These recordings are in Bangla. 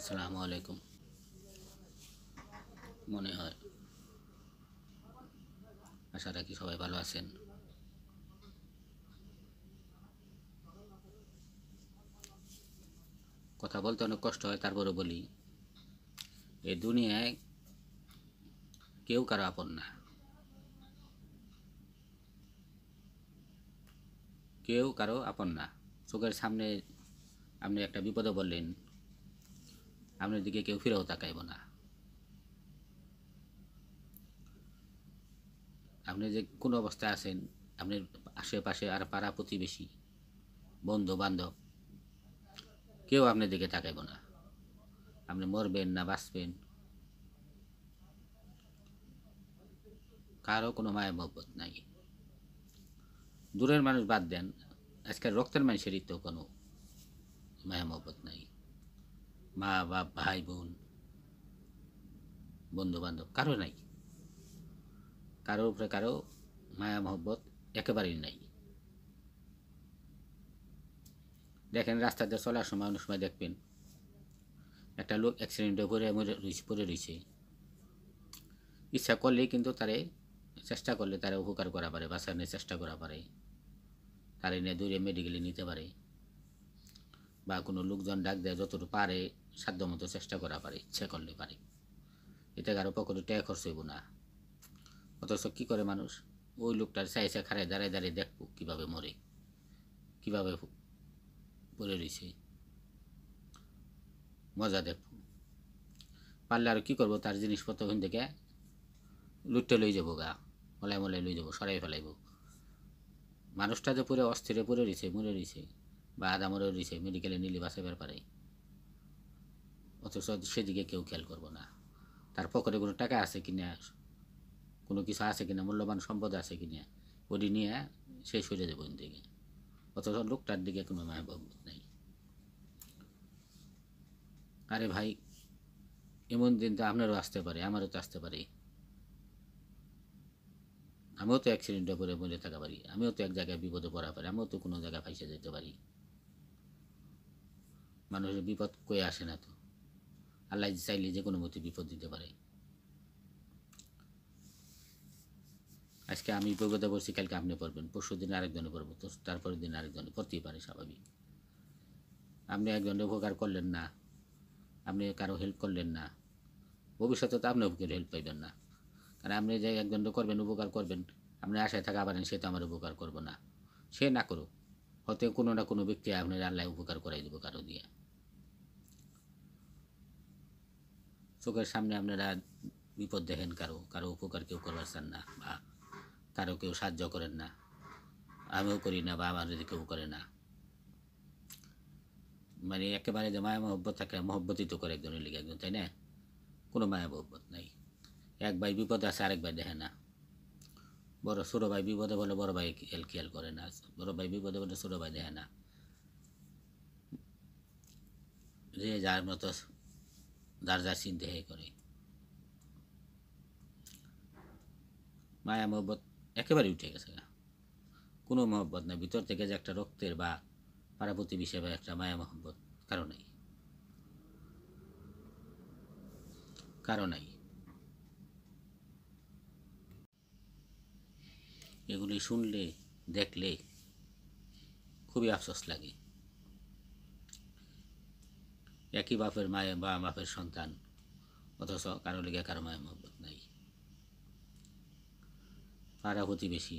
আসসালামু আলাইকুম মনে হয় আশা রাখি সবাই ভালো আছেন কথা বলতে অনেক কষ্ট হয় তারপরে বলি এই দুনিয়ায় কেউ কারো আপন না কেউ কারো আপন না চোখের সামনে আপনি একটা বিপদে বললেন আপনার দিকে কেউ ফিরেও তাকাইব না আপনি যে কোন অবস্থায় আছেন আপনার আশেপাশে আর পাড়া প্রতিবেশী বন্ধু বান্ধব কেউ আপনার দিকে তাকাইব না আপনি মরবেন না বাঁচবেন কারো কোনো মায়া মহব্বত নাই দূরের মানুষ বাদ দেন আজকাল রক্তের মানুষেরই তো কোনো মায়া মহব্বত নাই মা বাপ ভাই বোন বন্ধুবান্ধব কারো নাই কারোর উপরে কারো মায়া মহব্বত একেবারেই নাই দেখেন রাস্তা দিয়ে চলার সময় অনেক সময় দেখবেন একটা লোক অ্যাক্সিডেন্টে পড়ে রয়েছে পড়ে রয়েছে ইচ্ছা করলেই কিন্তু তারে চেষ্টা করলে তারা উপকার করা পারে বাঁচানোর চেষ্টা করা পারে তারা নিয়ে দূরে মেডিকেলে নিতে পারে বা কোনো লোকজন ডাক দেয় যতটুকু পারে সাধ্যমতো চেষ্টা করা পারে ইচ্ছা করলে পারে এটা কারো পকেটে ট্যাগ খরচ হইব না অথচ কী করে মানুষ ওই লোকটার চাইছে খাড়ায় দাঁড়ায় দাঁড়িয়ে দেখব কীভাবে মরে কীভাবে পড়ে রয়েছে মজা দেখব পারলে আর কী করবো তার জিনিসপত্র ওখান থেকে লুটে লই যাবো গা মলাই মলাই লই যাবো সরাই ফেলাইব মানুষটা যে পুরো অস্থিরে পড়ে রয়েছে মরে রয়েছে বা আমারও রয়েছে মেডিকেলে নিলে বাঁচাবার ব্যাপারে অথচ সেদিকে কেউ খেয়াল করবো না তার পকেটে কোনো টাকা আছে কিনা কোনো কিছু আছে কিনা মূল্যবান সম্পদ আছে কিনা ওটি নিয়ে সে সরে যাবো দিকে অথচ লোকটার দিকে কোনো মায়াবক নেই আরে ভাই এমন দিন তো আপনারও আসতে পারে আমারও তো আসতে পারে আমিও তো অ্যাক্সিডেন্টে পরে মরে থাকা পারি আমিও তো এক জায়গায় বিপদে পড়া পারি আমিও তো কোনো জায়গায় ফাইসে যেতে পারি মানুষের বিপদ কয়ে আসে না তো আল্লাহ চাইলে যে কোনো মতে বিপদ দিতে পারে আজকে আমি উপজ্ঞতা করছি কালকে আপনি পড়বেন পরশু দিন আরেকজনে পড়ব তো তারপরের দিন আরেকজনে পড়তেই পারে স্বাভাবিক আপনি একজনের উপকার করলেন না আপনি কারো হেল্প করলেন না ভবিষ্যতে তো আপনি উপকার হেল্প পাইবেন না কারণ আপনি যে একজন করবেন উপকার করবেন আপনি আশায় থাকা পারেন সে তো আমার উপকার করবো না সে না করুক হয়তো কোনো না কোনো ব্যক্তি আপনার আল্লাহ উপকার করাই দেবো কারো দিয়ে চোখের সামনে আপনারা বিপদ দেখেন কারো কারো উপকার কেউ করবার চান না বা কারো কেউ সাহায্য করেন না আমিও করি না বা আমার যদি কেউ করে না মানে একেবারে যে মায়া মহব্বত থাকে মহব্বতই তো করে একজনের লিগে একজন তাই না কোনো মায়া মহব্বত নাই এক ভাই বিপদ আছে আরেক ভাই দেখে না বড় ছোটো ভাই বিপদে বলে বড় ভাই খেয়াল খেয়াল করে না বড় ভাই বিপদে বলে ছোটো ভাই দেখে না যে যার মতো যার যার চিন্তা করে মায়া মহব্বত একেবারে উঠে গেছে কোনো মহব্বত না ভিতর থেকে যে একটা রক্তের বা পারাপতি হিসেবে একটা মায়া মহব্বত কারো নাই কারো নাই এগুলি শুনলে দেখলে খুবই আফসোস লাগে একই বাপের মায়ে বা বাপের সন্তান অথচ কারো লিগে কারো মায়ের মহব্বত নাই পাড়া প্রতিবেশী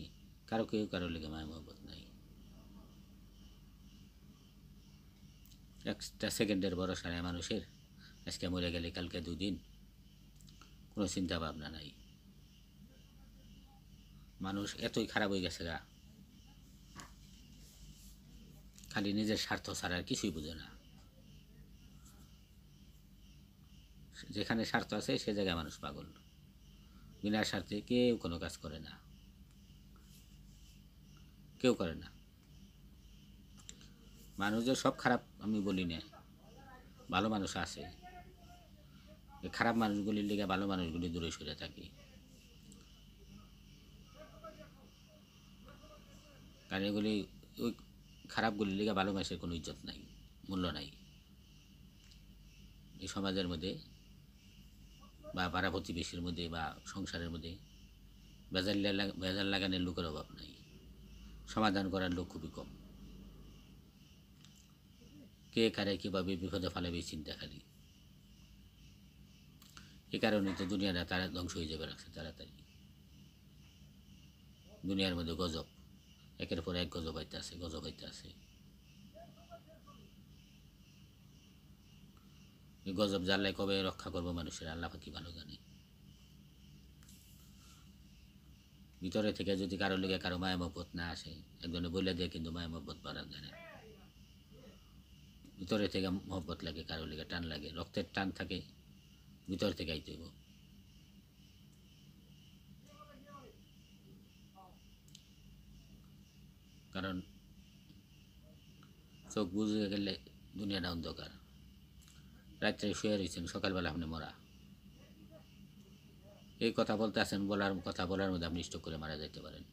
কারো কেউ কারো লিগে মায়ের মহব্বত নাই একটা সেকেন্ডের বড় নেয় মানুষের আজকে মরে গেলে কালকে দুদিন কোনো চিন্তা ভাবনা নাই মানুষ এতই খারাপ হয়ে গেছে গা খালি নিজের স্বার্থ ছাড়া কিছুই বোঝে না যেখানে স্বার্থ আছে সে জায়গায় মানুষ পাগল বিনা স্বার্থে কেউ কোনো কাজ করে না কেউ করে না মানুষ সব খারাপ আমি বলি না ভালো মানুষ আছে খারাপ মানুষগুলির লিগে ভালো মানুষগুলি দূরে সরে থাকি কারণ এগুলি ওই খারাপগুলির লিগে ভালো মানুষের কোনো ইজ্জত নাই মূল্য নাই এই সমাজের মধ্যে বা পাড়া প্রতিবেশীর মধ্যে বা সংসারের মধ্যে বেজাল বেজাল লাগানোর লোকের অভাব নাই সমাধান করার লোক খুবই কম কে কারে কীভাবে বিপদে ফালাবে চিন্তা খালি এ কারণে তো দুনিয়াটা তারা ধ্বংস হয়ে যাবে রাখছে তাড়াতাড়ি দুনিয়ার মধ্যে গজব একের পর এক গজব হইতে আছে গজব হইতে আছে গজব জ্বালায় কবে রক্ষা করবো মানুষের আল্লাহ কি ভালো জানে ভিতরে থেকে যদি কারো লোকে কারো মায়া মহবত না আসে একজনে বলে দেয় কিন্তু মায়া মহবত পারা যায় না ভিতরে থেকে মহব্বত লাগে কারো লেগে টান লাগে রক্তের টান থাকে ভিতর থেকে আইতে হইব কারণ চোখ বুঝে গেলে দুনিয়াটা অন্ধকার রাত্রে শুয়ে রয়েছেন সকালবেলা আপনি মরা এই কথা বলতে আছেন বলার কথা বলার মধ্যে আপনি স্টক করে মারা যেতে পারেন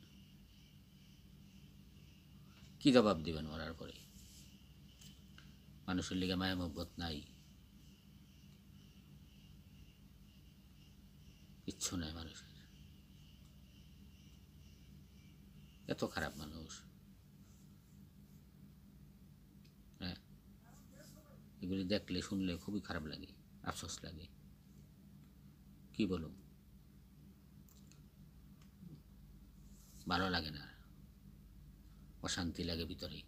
কি জবাব দিবেন মরার পরে মানুষের লিগে মায়া মহব্বত নাই কিচ্ছু নাই মানুষের এত খারাপ মানুষ এগুলি দেখলে শুনলে খুবই খারাপ লাগে আফসোস লাগে কি বলো ভালো লাগে না অশান্তি লাগে ভিতরে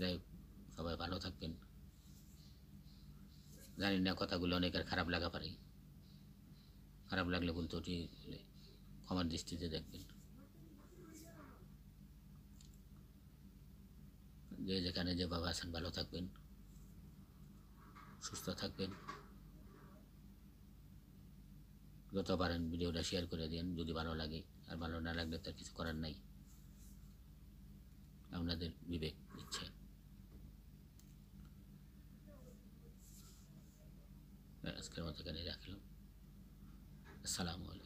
যাই সবাই ভালো থাকবেন জানি না কথাগুলো অনেকের খারাপ লাগা পারে খারাপ লাগলে বলতে ওটি ক্ষমার দৃষ্টিতে দেখবেন যে যেখানে যেভাবে আছেন ভালো থাকবেন সুস্থ থাকবেন যত পারেন ভিডিওটা শেয়ার করে দিন যদি ভালো লাগে আর ভালো না লাগলে তার কিছু করার নাই আপনাদের বিবেক ইচ্ছে আজকের মতো এখানে রাখলাম আসসালামু আলাইকুম